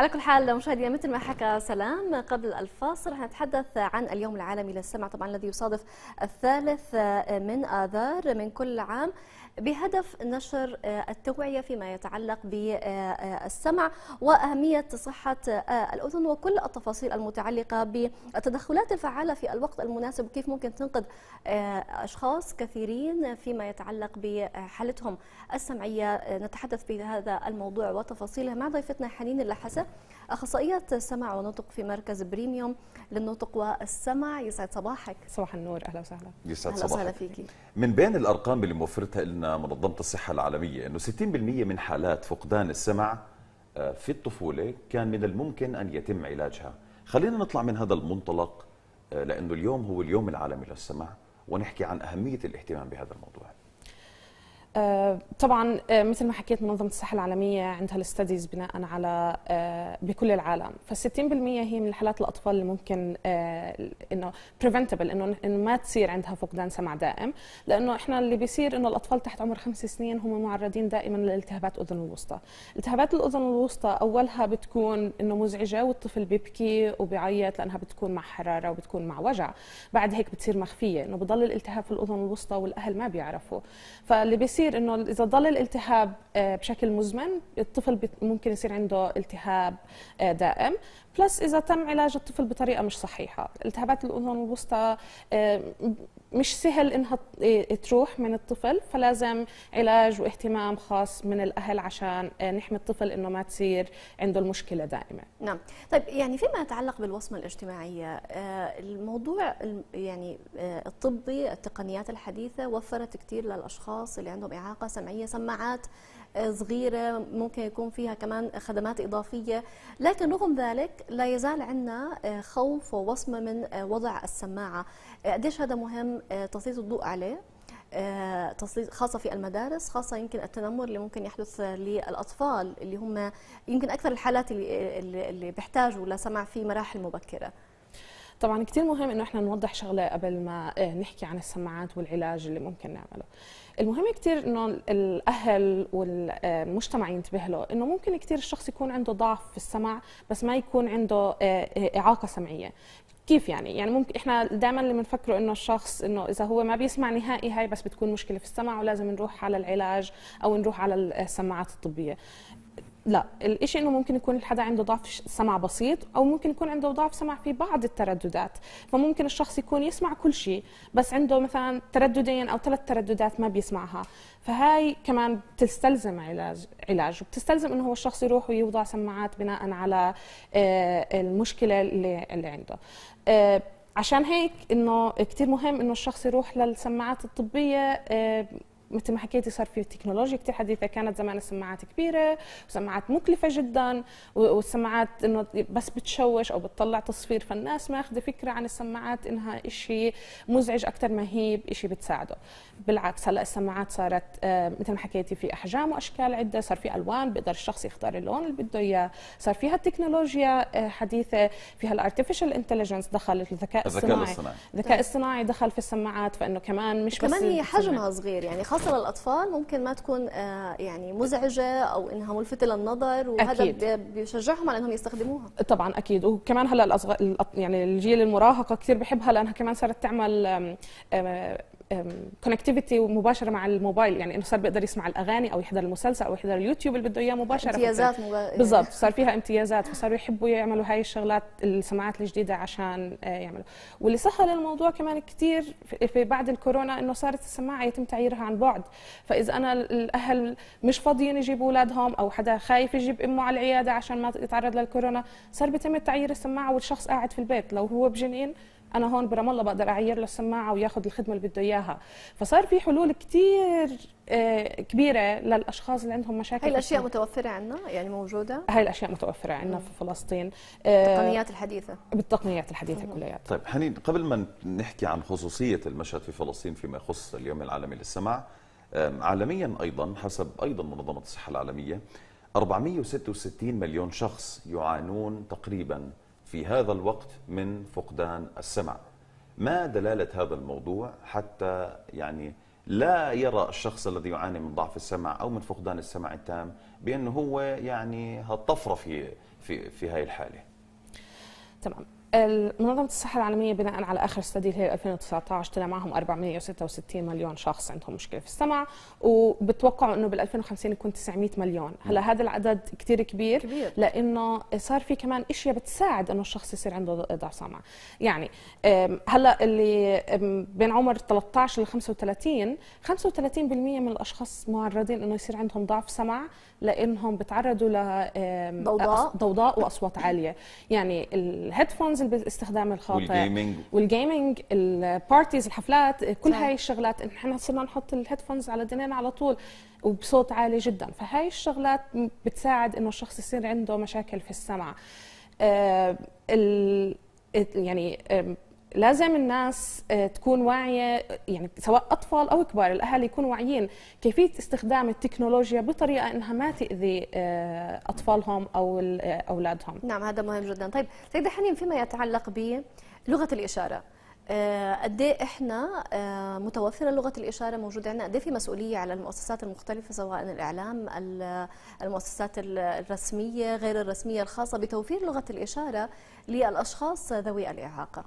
على كل حال مشاهدينا مثل ما حكى سلام قبل الفاصل نتحدث عن اليوم العالمي للسمع طبعا الذي يصادف الثالث من آذار من كل عام بهدف نشر آه، التوعية فيما يتعلق بالسمع وأهمية صحة آه، الأذن وكل التفاصيل المتعلقة بالتدخلات الفعالة في الوقت المناسب كيف ممكن تنقذ آه، أشخاص كثيرين فيما يتعلق بحالتهم السمعية نتحدث في هذا الموضوع وتفاصيله مع ضيفتنا حنين اللحسة أخصائية سمع ونطق في مركز بريميوم للنطق والسمع يسعد صباحك صباح النور أهلا وسهلا يسعد صباحك أهلا وسهلا فيكي من بين الأرقام اللي موفرتها لنا منظمه الصحه العالميه انه 60% من حالات فقدان السمع آه، في الطفوله كان من الممكن ان يتم علاجها خلينا نطلع من هذا المنطلق آه، لانه اليوم هو اليوم العالمي للسمع ونحكي عن اهميه الاهتمام بهذا الموضوع آه، طبعا آه، مثل ما حكيت منظمه الصحه العالميه عندها الاستديز بناء على آه، بكل العالم ف 60 هي من حالات الاطفال اللي ممكن انه بريفنتبل انه ما تصير عندها فقدان سمع دائم لانه احنا اللي بيصير انه الاطفال تحت عمر خمس سنين هم معرضين دائما لالتهابات اذن الوسطى التهابات الاذن الوسطى اولها بتكون انه مزعجه والطفل بيبكي وبيعيط لانها بتكون مع حراره وبتكون مع وجع بعد هيك بتصير مخفيه انه بضل الالتهاب في الاذن الوسطى والاهل ما بيعرفوا فاللي بيصير كثير انه اذا ضل الالتهاب آه، بشكل مزمن الطفل ممكن يصير عنده التهاب آه، دائم بلس اذا تم علاج الطفل بطريقه مش صحيحه التهابات الاذن الوسطى آه، مش سهل انها تروح من الطفل فلازم علاج واهتمام خاص من الاهل عشان نحمي الطفل انه ما تصير عنده المشكله دائما نعم طيب يعني فيما يتعلق بالوصمه الاجتماعيه الموضوع يعني الطبي التقنيات الحديثه وفرت كثير للاشخاص اللي عندهم بإعاقة سمعية سماعات آه، صغيرة ممكن يكون فيها كمان خدمات إضافية لكن رغم ذلك لا يزال عندنا آه، خوف ووصمة من آه، وضع السماعة قديش هذا مهم تسليط الضوء عليه تسليط خاصة في المدارس خاصة يمكن التنمر اللي ممكن يحدث للأطفال اللي هم يمكن أكثر الحالات اللي, اللي بيحتاجوا لسمع في مراحل مبكرة طبعا كثير مهم انه احنا نوضح شغله قبل ما إيه، نحكي عن السماعات والعلاج اللي ممكن نعمله المهم كثير انه الاهل والمجتمع ينتبه له انه ممكن كثير الشخص يكون عنده ضعف في السمع بس ما يكون عنده إيه، اعاقه سمعيه كيف يعني يعني ممكن احنا دائما اللي بنفكره انه الشخص انه اذا هو ما بيسمع نهائي هاي بس بتكون مشكله في السمع ولازم نروح على العلاج او نروح على السماعات الطبيه لا الشيء انه ممكن يكون الحدا عنده ضعف سمع بسيط او ممكن يكون عنده ضعف سمع في بعض الترددات فممكن الشخص يكون يسمع كل شيء بس عنده مثلا ترددين او ثلاث ترددات ما بيسمعها فهاي كمان بتستلزم علاج علاج وبتستلزم انه هو الشخص يروح ويوضع سماعات بناء على آه، المشكله اللي, اللي عنده آه، عشان هيك انه كثير مهم انه الشخص يروح للسماعات الطبيه آه، مثل ما حكيتي صار في تكنولوجيا كثير حديثه كانت زمان السماعات كبيره وسماعات مكلفه جدا والسماعات انه بس بتشوش او بتطلع تصفير فالناس ماخذه فكره عن السماعات انها شيء مزعج اكثر ما هي شيء بتساعده بالعكس هلا السماعات صارت آه، مثل ما حكيتي في احجام واشكال عده صار في الوان بيقدر الشخص يختار اللون اللي بده اياه صار فيها تكنولوجيا آه، حديثه فيها الارتفيشال انتليجنس دخلت الذكاء الصناعي الذكاء الصناعي دخل في السماعات فانه كمان مش كمان بس كمان هي حجمها صغير يعني خاصة للأطفال ممكن ما تكون آه، يعني مزعجه او انها ملفته للنظر وهذا أكيد. بيشجعهم على انهم يستخدموها طبعا اكيد وكمان هلا الأصغر يعني الجيل المراهقه كثير بحبها لانها كمان صارت تعمل كونكتيفيتي مباشره مع الموبايل يعني انه صار بيقدر يسمع الاغاني او يحضر المسلسل او يحضر اليوتيوب اللي بده اياه مباشره امتيازات مبا... بالضبط صار فيها امتيازات فصاروا يحبوا يعملوا هاي الشغلات السماعات الجديده عشان آه، يعملوا واللي سهل الموضوع كمان كثير في بعد الكورونا انه صارت السماعه يتم تعييرها عن بعد فاذا انا الاهل مش فاضيين يجيبوا اولادهم او حدا خايف يجيب امه على العياده عشان ما يتعرض للكورونا صار بيتم تعيير السماعه والشخص قاعد في البيت لو هو بجنين انا هون برام الله بقدر اعير له السماعه وياخذ الخدمه اللي بده اياها فصار في حلول كثير آه، كبيره للاشخاص اللي عندهم مشاكل هاي الاشياء متوفره عندنا يعني موجوده هاي الاشياء متوفره عندنا في فلسطين بالتقنيات آه، الحديثه بالتقنيات الحديثه كلياتها طيب حنين قبل ما نحكي عن خصوصيه المشهد في فلسطين فيما يخص اليوم العالمي للسمع عالميا ايضا حسب ايضا منظمه الصحه العالميه 466 مليون شخص يعانون تقريبا في هذا الوقت من فقدان السمع ما دلالة هذا الموضوع حتى يعني لا يرى الشخص الذي يعاني من ضعف السمع أو من فقدان السمع التام بأنه هو يعني هالطفرة في, في, في هاي الحالة تمام منظمه الصحه العالميه بناء على اخر استدي اللي هي 2019 طلع معهم 466 مليون شخص عندهم مشكله في السمع وبتوقعوا انه بال 2050 يكون 900 مليون، هلا هذا العدد كثير كبير, كبير لانه صار في كمان اشياء بتساعد انه الشخص يصير عنده ضعف سمع، يعني هلا اللي بين عمر 13 ل 35 35% من الاشخاص معرضين انه يصير عندهم ضعف سمع لانهم بتعرضوا ل ضوضاء ضوضاء واصوات عاليه، يعني الهيدفونز تنزل باستخدام الخاطئ والجيمنج والجيمنج البارتيز الحفلات كل صح. هاي الشغلات نحن صرنا نحط الهيدفونز على دنينا على طول وبصوت عالي جدا فهاي الشغلات بتساعد انه الشخص يصير عنده مشاكل في السمع آه ال يعني لازم الناس آه، تكون واعيه يعني سواء اطفال او كبار الاهل يكونوا واعيين كيفيه استخدام التكنولوجيا بطريقه انها ما تاذي آه، اطفالهم او آه، اولادهم نعم هذا مهم جدا طيب سيده حنين فيما يتعلق بلغه الاشاره قد ايه احنا متوفره لغه الاشاره موجوده عندنا قد إيه في مسؤوليه على المؤسسات المختلفه سواء الاعلام المؤسسات الرسميه غير الرسميه الخاصه بتوفير لغه الاشاره للاشخاص ذوي الاعاقه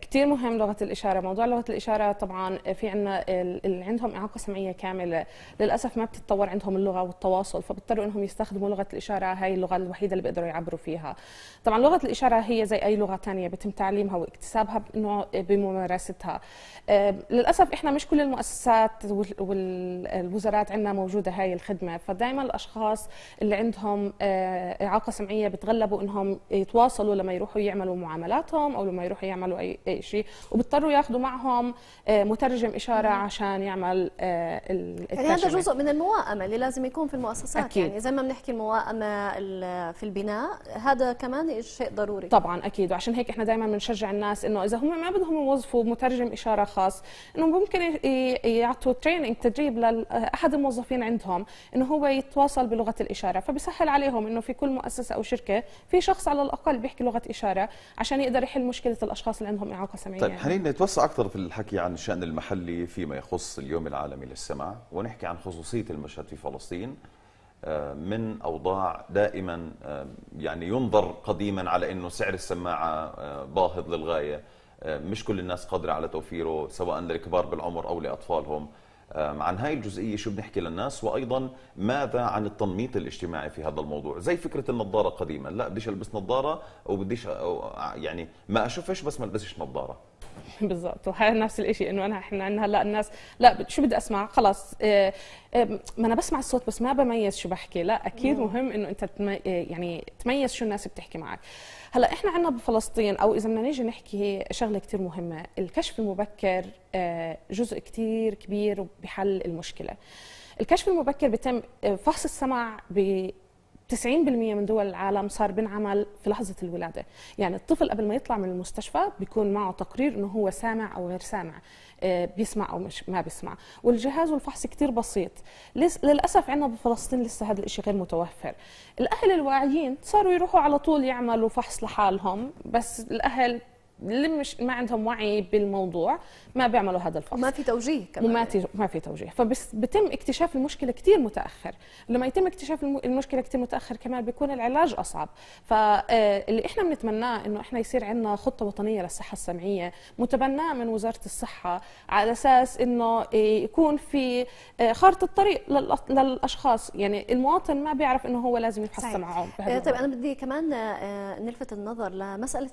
كثير مهم لغه الاشاره موضوع لغه الاشاره طبعا في عندنا اللي عندهم اعاقه سمعيه كامله للاسف ما بتتطور عندهم اللغه والتواصل فبيضطروا انهم يستخدموا لغه الاشاره هاي اللغه الوحيده اللي بيقدروا يعبروا فيها طبعا لغه الاشاره هي زي اي لغه ثانيه بيتم تعليمها واكتسابها انه بممارستها للاسف احنا مش كل المؤسسات والوزارات عندنا موجوده هاي الخدمه فدائما الاشخاص اللي عندهم آه، اعاقه سمعيه بتغلبوا انهم يتواصلوا لما يروحوا يعملوا معاملاتهم او لما يروحوا يعملوا يعملوا اي اي شيء وبيضطروا ياخذوا معهم آه، مترجم اشاره عشان يعمل آه، الترجمه يعني هذا جزء من الموائمه اللي لازم يكون في المؤسسات أكيد. يعني زي ما بنحكي الموائمه في البناء هذا كمان شيء ضروري طبعا اكيد وعشان هيك احنا دائما بنشجع الناس انه اذا هم ما بدهم يوظفوا مترجم اشاره خاص انه ممكن يعطوا تريننج تدريب لاحد الموظفين عندهم انه هو يتواصل بلغه الاشاره فبسهل عليهم انه في كل مؤسسه او شركه في شخص على الاقل بيحكي لغه اشاره عشان يقدر يحل مشكله الاشخاص اللي عندهم اعاقه سمعيه طيب يعني. حنين نتوسع اكثر في الحكي عن الشان المحلي فيما يخص اليوم العالمي للسمع ونحكي عن خصوصيه المشهد في فلسطين آه، من اوضاع دائما آه، يعني ينظر قديما على انه سعر السماعه آه، باهظ للغايه مش كل الناس قادره على توفيره سواء للكبار بالعمر او لاطفالهم عن هاي الجزئية شو بنحكي للناس وأيضا ماذا عن التنميط الاجتماعي في هذا الموضوع زي فكرة النظارة قديما لا بديش ألبس نظارة وبديش يعني ما أشوفش بس ما ألبسش نظارة بالضبط نفس الشيء انه انا احنا عندنا هلا الناس لا شو بدي اسمع خلص إيه، إيه، ما انا بسمع الصوت بس ما بميز شو بحكي لا اكيد مم. مهم انه انت إيه، يعني تميز شو الناس بتحكي معك هلا احنا عندنا بفلسطين او اذا بدنا نيجي نحكي شغله كثير مهمه الكشف المبكر جزء كثير كبير بحل المشكله الكشف المبكر بيتم فحص السمع 90% من دول العالم صار بنعمل في لحظه الولاده يعني الطفل قبل ما يطلع من المستشفى بيكون معه تقرير انه هو سامع او غير سامع آه، بيسمع او مش ما بيسمع والجهاز والفحص كثير بسيط للاسف عندنا بفلسطين لسه هذا الشيء غير متوفر الاهل الواعيين صاروا يروحوا على طول يعملوا فحص لحالهم بس الاهل اللي مش ما عندهم وعي بالموضوع ما بيعملوا هذا الفحص وما في توجيه كمان وما يعني. ما في توجيه فبتم اكتشاف المشكله كثير متاخر لما يتم اكتشاف المشكله كثير متاخر كمان بيكون العلاج اصعب فاللي آه، احنا بنتمناه انه احنا يصير عندنا خطه وطنيه للصحه السمعيه متبناه من وزاره الصحه على اساس انه آه، يكون في آه، خارطه طريق للاشخاص يعني المواطن ما بيعرف انه هو لازم يفحص سمعه طيب انا بدي كمان نلفت النظر لمساله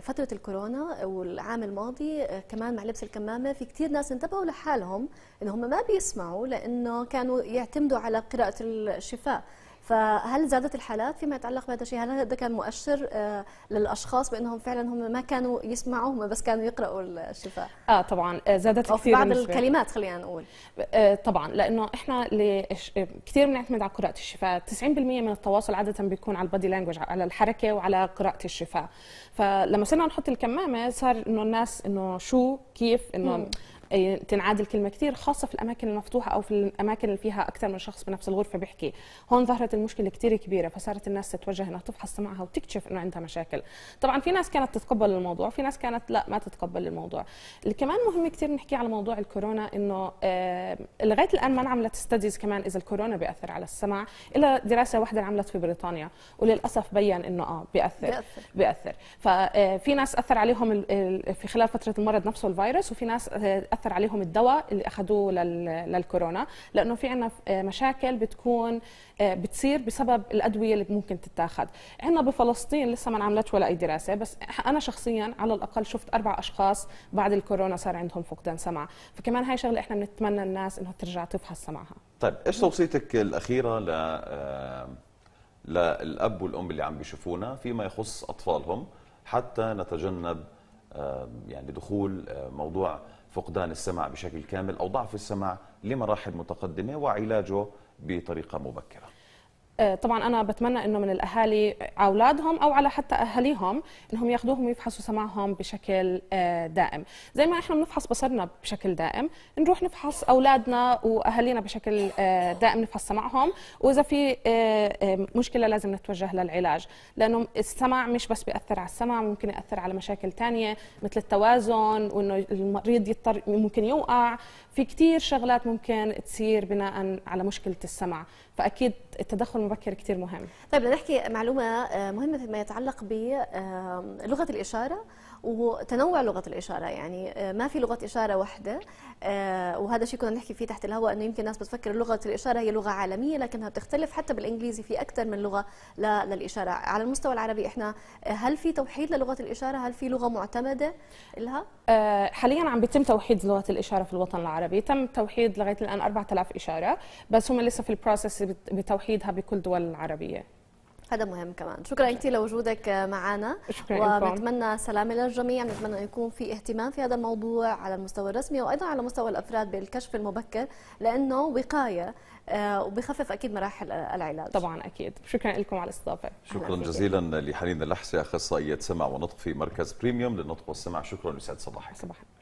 فتره الكورونا كورونا والعام الماضي آه، كمان مع لبس الكمامه في كثير ناس انتبهوا لحالهم انهم ما بيسمعوا لانه كانوا يعتمدوا على قراءه الشفاء فهل زادت الحالات فيما يتعلق بهذا الشيء هل هذا كان مؤشر آه، للاشخاص بانهم فعلا هم ما كانوا يسمعوا هم بس كانوا يقراوا الشفاء اه طبعا آه، زادت أو كثير بعض الكلمات خلينا نقول آه طبعا لانه احنا كثير بنعتمد على قراءه الشفاء 90% من التواصل عاده بيكون على البادي لانجوج على الحركه وعلى قراءه الشفاء فلما صرنا نحط الكمامه صار انه الناس انه شو كيف انه تنعاد الكلمه كثير خاصه في الاماكن المفتوحه او في الاماكن اللي فيها اكثر من شخص بنفس الغرفه بيحكي هون ظهرت المشكله كثير كبيره فصارت الناس تتوجه انها تفحص سمعها وتكتشف انه عندها مشاكل طبعا في ناس كانت تتقبل الموضوع في ناس كانت لا ما تتقبل الموضوع اللي كمان مهم كثير نحكي على موضوع الكورونا انه آه لغايه الان ما عملت ستديز كمان اذا الكورونا بياثر على السمع الا دراسه واحده عملت في بريطانيا وللاسف بين انه اه بياثر بيأثر, بيأثر. ففي آه، ناس اثر عليهم في خلال فتره المرض نفسه الفيروس وفي ناس اثر آه، اثر عليهم الدواء اللي اخذوه للكورونا لانه في عنا مشاكل بتكون آه، بتصير بسبب الادويه اللي ممكن تتاخذ عنا بفلسطين لسه ما عملتش ولا اي دراسه بس انا شخصيا على الاقل شفت اربع اشخاص بعد الكورونا صار عندهم فقدان سمع فكمان هاي شغله احنا بنتمنى الناس انها ترجع تفحص سمعها طيب ايش توصيتك الاخيره ل آه، للاب والام اللي عم بيشوفونا فيما يخص اطفالهم حتى نتجنب آه، يعني دخول موضوع فقدان السمع بشكل كامل أو ضعف السمع لمراحل متقدمة وعلاجه بطريقة مبكرة آه، طبعا انا بتمنى انه من الاهالي اولادهم او على حتى اهاليهم انهم ياخذوهم ويفحصوا سمعهم بشكل آه، دائم زي ما احنا بنفحص بصرنا بشكل دائم نروح نفحص اولادنا واهالينا بشكل آه، دائم نفحص سمعهم واذا في مشكله لازم نتوجه للعلاج لانه السمع مش بس بياثر على السمع ممكن ياثر على مشاكل ثانيه مثل التوازن وانه المريض يضطر ممكن يوقع في كثير شغلات ممكن تصير بناء على مشكله السمع فاكيد التدخل المبكر كثير مهم طيب بدنا نحكي معلومه آه، مهمه فيما يتعلق بلغه الاشاره وتنوع لغه الاشاره يعني آه، ما في لغه اشاره واحده آه، وهذا شيء كنا نحكي فيه تحت الهواء انه يمكن الناس بتفكر لغه الاشاره هي لغه عالميه لكنها بتختلف حتى بالانجليزي في اكثر من لغه للاشاره على المستوى العربي احنا آه، هل في توحيد للغه الاشاره هل في لغه معتمده لها حاليا عم بيتم توحيد لغه الاشاره في الوطن العربي تم توحيد لغايه الان 4000 اشاره بس هم لسه في البروسيس بتوحيدها بكل الدول العربيه هذا مهم كمان شكرا كثير لوجودك معنا شكرا ونتمنى سلامه للجميع نتمنى يكون في اهتمام في هذا الموضوع على المستوى الرسمي وايضا على مستوى الافراد بالكشف المبكر لانه وقايه آه، وبخفف اكيد مراحل العلاج طبعا اكيد شكرا لكم على الاستضافه شكرا جزيلا لحنين اللحسي اخصائيه سمع ونطق في مركز بريميوم للنطق والسمع شكرا يسعد صباحك صباحك